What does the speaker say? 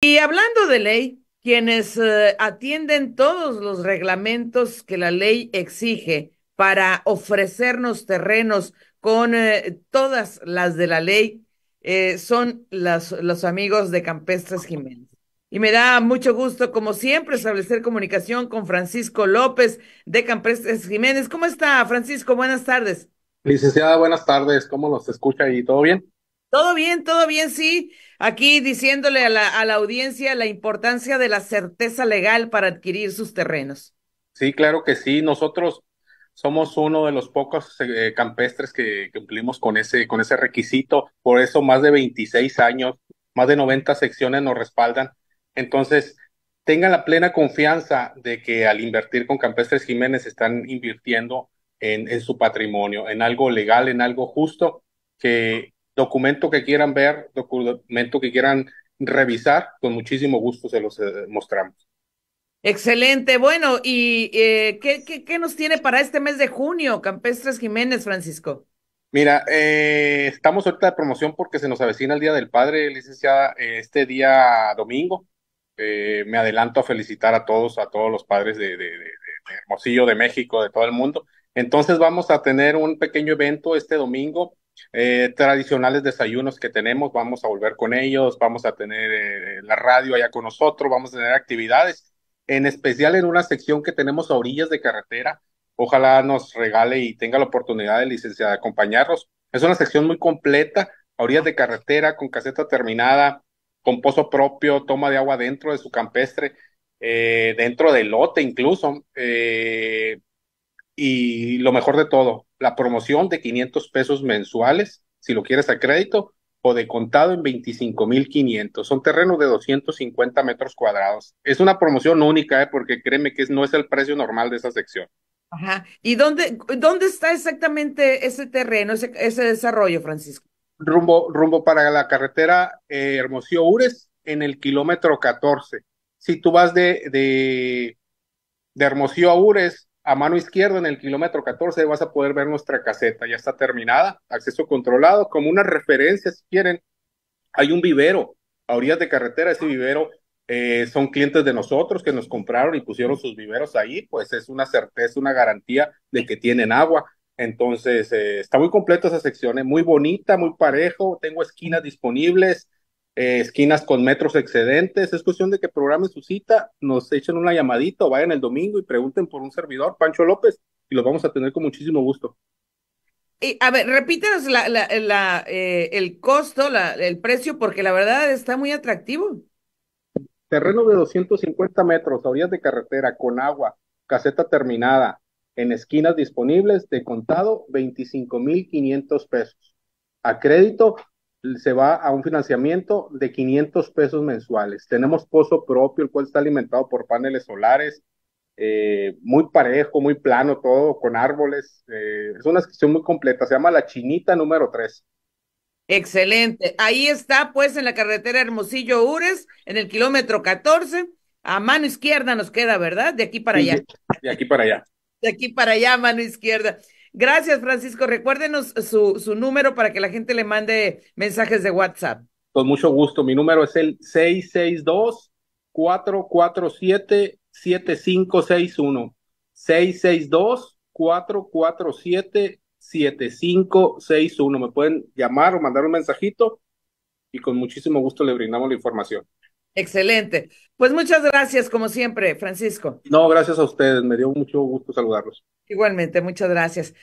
Y hablando de ley, quienes eh, atienden todos los reglamentos que la ley exige para ofrecernos terrenos con eh, todas las de la ley eh, son los amigos de Campestres Jiménez. Y me da mucho gusto, como siempre, establecer comunicación con Francisco López de Campestres Jiménez. ¿Cómo está, Francisco? Buenas tardes. Licenciada, buenas tardes. ¿Cómo los escucha y todo bien? Todo bien, todo bien, sí. Aquí diciéndole a la, a la audiencia la importancia de la certeza legal para adquirir sus terrenos. Sí, claro que sí. Nosotros somos uno de los pocos eh, campestres que, cumplimos con ese, con ese requisito. Por eso más de 26 años, más de 90 secciones nos respaldan. Entonces, tengan la plena confianza de que al invertir con Campestres Jiménez están invirtiendo en, en su patrimonio, en algo legal, en algo justo, que documento que quieran ver, documento que quieran revisar, con muchísimo gusto se los eh, mostramos. Excelente, bueno, ¿y eh, qué, nos tiene para este mes de junio, Campestres Jiménez, Francisco? Mira, eh, estamos ahorita de promoción porque se nos avecina el Día del Padre, licenciada, este día domingo. me adelanto a felicitar a todos, a todos los padres de Hermosillo, de México, de todo el mundo. Entonces vamos a tener un pequeño evento este domingo eh, tradicionales desayunos que tenemos, vamos a volver con ellos, vamos a tener eh, la radio allá con nosotros, vamos a tener actividades, en especial en una sección que tenemos a orillas de carretera. Ojalá nos regale y tenga la oportunidad de licenciada de acompañarnos. Es una sección muy completa, a orillas de carretera, con caseta terminada, con pozo propio, toma de agua dentro de su campestre, eh, dentro del lote incluso. y lo mejor de todo, la promoción de 500 pesos mensuales, si lo quieres a crédito, o de contado en 25.500. Son terrenos de 250 metros cuadrados. Es una promoción única, ¿eh? porque créeme que no es el precio normal de esa sección. Ajá. ¿Y dónde, dónde está exactamente ese terreno, ese, desarrollo, Francisco? Rumbo, rumbo para la carretera eh, Hermosillo Ures, en el kilómetro 14. Si tú vas de, de, de Hermosillo a Ures, a mano izquierda en el kilómetro 14 vas a poder ver nuestra caseta, ya está terminada, acceso controlado, como una referencia si quieren, hay un vivero a orillas de carretera, ese vivero eh, son clientes de nosotros que nos compraron y pusieron sus viveros ahí, pues es una certeza, una garantía de que tienen agua. Entonces, eh, está muy completo esa sección, es eh, muy bonita, muy parejo, tengo esquinas disponibles, eh, esquinas con metros excedentes. Es cuestión de que programen su cita, nos echen una llamadita vayan el domingo y pregunten por un servidor, Pancho López, y los vamos a tener con muchísimo gusto. Y, a ver, repítanos la, la, la, eh, el costo, el precio, porque la verdad está muy atractivo. Terreno de 250 metros, a orillas de carretera, con agua, caseta terminada, en esquinas disponibles, de contado, 25,500 pesos. A crédito, se va a un financiamiento de 500 pesos mensuales. Tenemos pozo propio, el cual está alimentado por paneles solares, eh, muy parejo, muy plano todo, con árboles. Eh, es una inscripción muy completa, se llama La Chinita número 3. Excelente. Ahí está, pues, en la carretera Hermosillo Ures, en el kilómetro 14. A mano izquierda nos queda, ¿verdad? De aquí para allá. De aquí para allá. De aquí para allá, mano izquierda. Gracias, Francisco. Recuérdenos su, número para que la gente le mande mensajes de WhatsApp. Con mucho gusto. Mi número es el 662-447-7561. 662-447-7561. Me pueden llamar o mandar un mensajito y con muchísimo gusto le brindamos la información. Excelente. Pues muchas gracias, como siempre, Francisco. No, gracias a ustedes. Me dio mucho gusto saludarlos. Igualmente, muchas gracias.